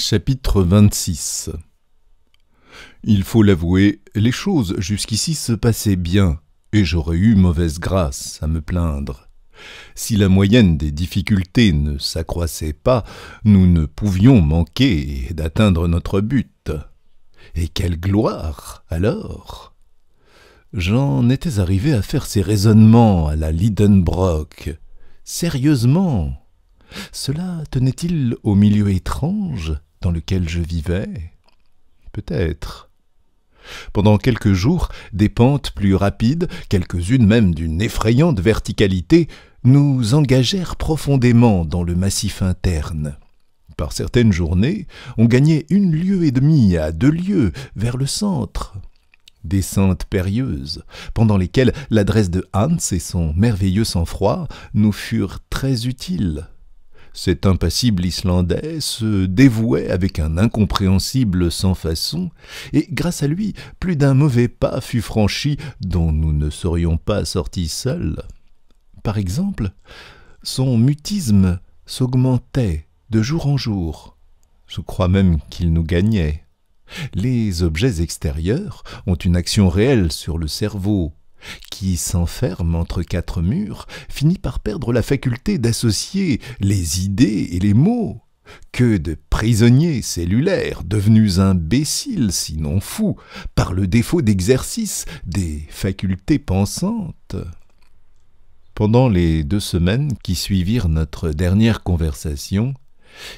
Chapitre 26 Il faut l'avouer, les choses jusqu'ici se passaient bien, et j'aurais eu mauvaise grâce à me plaindre. Si la moyenne des difficultés ne s'accroissait pas, nous ne pouvions manquer d'atteindre notre but. Et quelle gloire, alors J'en étais arrivé à faire ces raisonnements à la Lidenbrock. Sérieusement cela tenait-il au milieu étrange dans lequel je vivais Peut-être. Pendant quelques jours, des pentes plus rapides, quelques-unes même d'une effrayante verticalité, nous engagèrent profondément dans le massif interne. Par certaines journées, on gagnait une lieue et demie à deux lieues vers le centre. Descentes périlleuses, pendant lesquelles l'adresse de Hans et son merveilleux sang-froid nous furent très utiles. Cet impassible Islandais se dévouait avec un incompréhensible sans façon, et grâce à lui, plus d'un mauvais pas fut franchi dont nous ne serions pas sortis seuls. Par exemple, son mutisme s'augmentait de jour en jour. Je crois même qu'il nous gagnait. Les objets extérieurs ont une action réelle sur le cerveau, qui s'enferme entre quatre murs, finit par perdre la faculté d'associer les idées et les mots. Que de prisonniers cellulaires, devenus imbéciles sinon fous, par le défaut d'exercice des facultés pensantes. Pendant les deux semaines qui suivirent notre dernière conversation,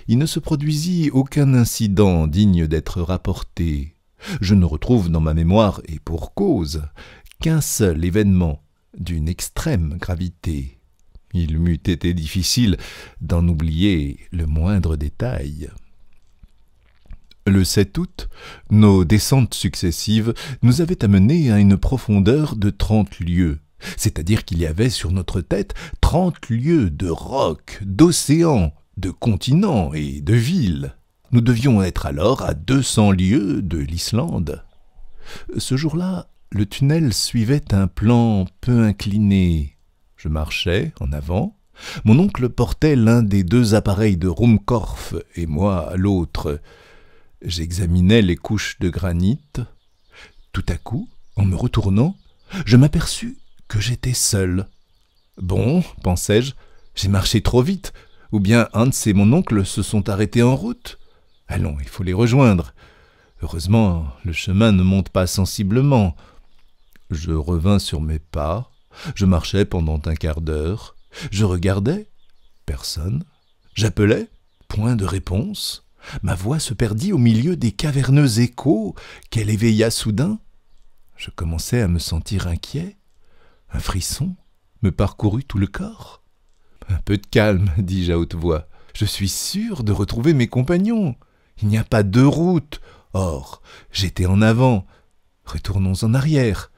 il ne se produisit aucun incident digne d'être rapporté. Je ne retrouve dans ma mémoire, et pour cause, qu'un seul événement d'une extrême gravité. Il m'eût été difficile d'en oublier le moindre détail. Le 7 août, nos descentes successives nous avaient amenés à une profondeur de trente lieues, c'est-à-dire qu'il y avait sur notre tête trente lieues de rocs, d'océans, de continents et de villes. Nous devions être alors à deux cents lieues de l'Islande. Ce jour-là, le tunnel suivait un plan peu incliné. Je marchais en avant. Mon oncle portait l'un des deux appareils de Ruhmkorff et moi l'autre. J'examinais les couches de granit. Tout à coup, en me retournant, je m'aperçus que j'étais seul. Bon, pensai-je, j'ai marché trop vite, ou bien Hans et mon oncle se sont arrêtés en route. Allons, il faut les rejoindre. Heureusement, le chemin ne monte pas sensiblement. Je revins sur mes pas, je marchais pendant un quart d'heure, je regardais, personne, j'appelais, point de réponse, ma voix se perdit au milieu des caverneux échos qu'elle éveilla soudain. Je commençai à me sentir inquiet, un frisson me parcourut tout le corps. Un peu de calme, dis-je à haute voix, je suis sûr de retrouver mes compagnons. Il n'y a pas deux routes. Or, j'étais en avant. Retournons en arrière.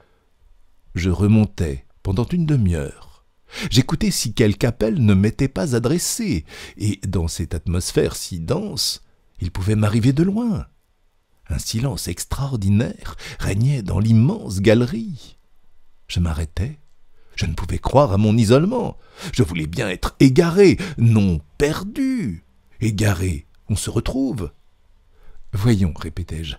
Je remontais pendant une demi-heure. J'écoutais si quelque appel ne m'était pas adressé, et dans cette atmosphère si dense, il pouvait m'arriver de loin. Un silence extraordinaire régnait dans l'immense galerie. Je m'arrêtai. Je ne pouvais croire à mon isolement. Je voulais bien être égaré, non perdu. Égaré, on se retrouve. Voyons, répétai-je,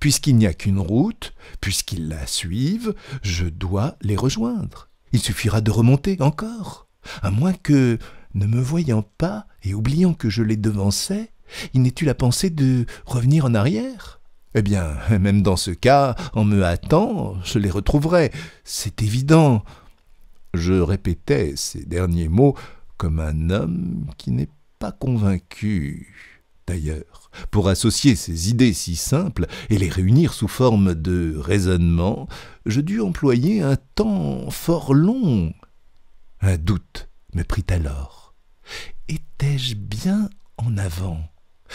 puisqu'il n'y a qu'une route, puisqu'ils la suivent, je dois les rejoindre. Il suffira de remonter encore, à moins que, ne me voyant pas et oubliant que je les devançais, il n'ait eu la pensée de revenir en arrière. Eh bien, même dans ce cas, en me hâtant, je les retrouverai, c'est évident. Je répétai ces derniers mots comme un homme qui n'est pas convaincu d'ailleurs, pour associer ces idées si simples et les réunir sous forme de raisonnement, je dus employer un temps fort long. Un doute me prit alors. Étais-je bien en avant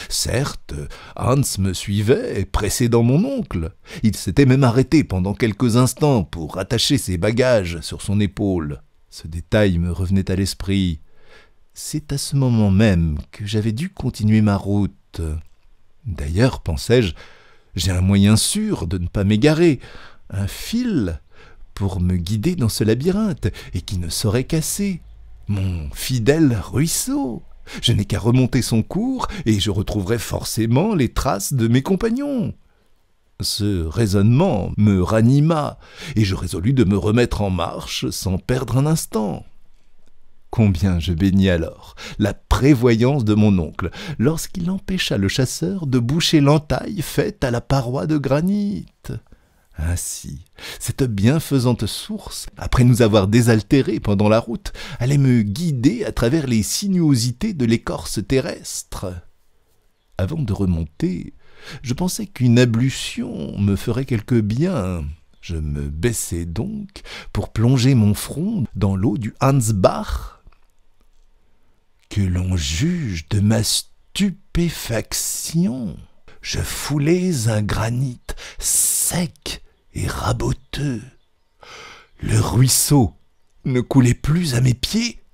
Certes, Hans me suivait, précédant mon oncle. Il s'était même arrêté pendant quelques instants pour attacher ses bagages sur son épaule. Ce détail me revenait à l'esprit c'est à ce moment même que j'avais dû continuer ma route. D'ailleurs, pensais-je, j'ai un moyen sûr de ne pas m'égarer, un fil pour me guider dans ce labyrinthe, et qui ne saurait casser. Mon fidèle ruisseau. Je n'ai qu'à remonter son cours, et je retrouverai forcément les traces de mes compagnons. Ce raisonnement me ranima, et je résolus de me remettre en marche sans perdre un instant. Combien je bénis alors la prévoyance de mon oncle lorsqu'il empêcha le chasseur de boucher l'entaille faite à la paroi de granit. Ainsi, cette bienfaisante source, après nous avoir désaltérés pendant la route, allait me guider à travers les sinuosités de l'écorce terrestre. Avant de remonter, je pensais qu'une ablution me ferait quelque bien. Je me baissai donc pour plonger mon front dans l'eau du Hansbach que l'on juge de ma stupéfaction. Je foulais un granit sec et raboteux. Le ruisseau ne coulait plus à mes pieds,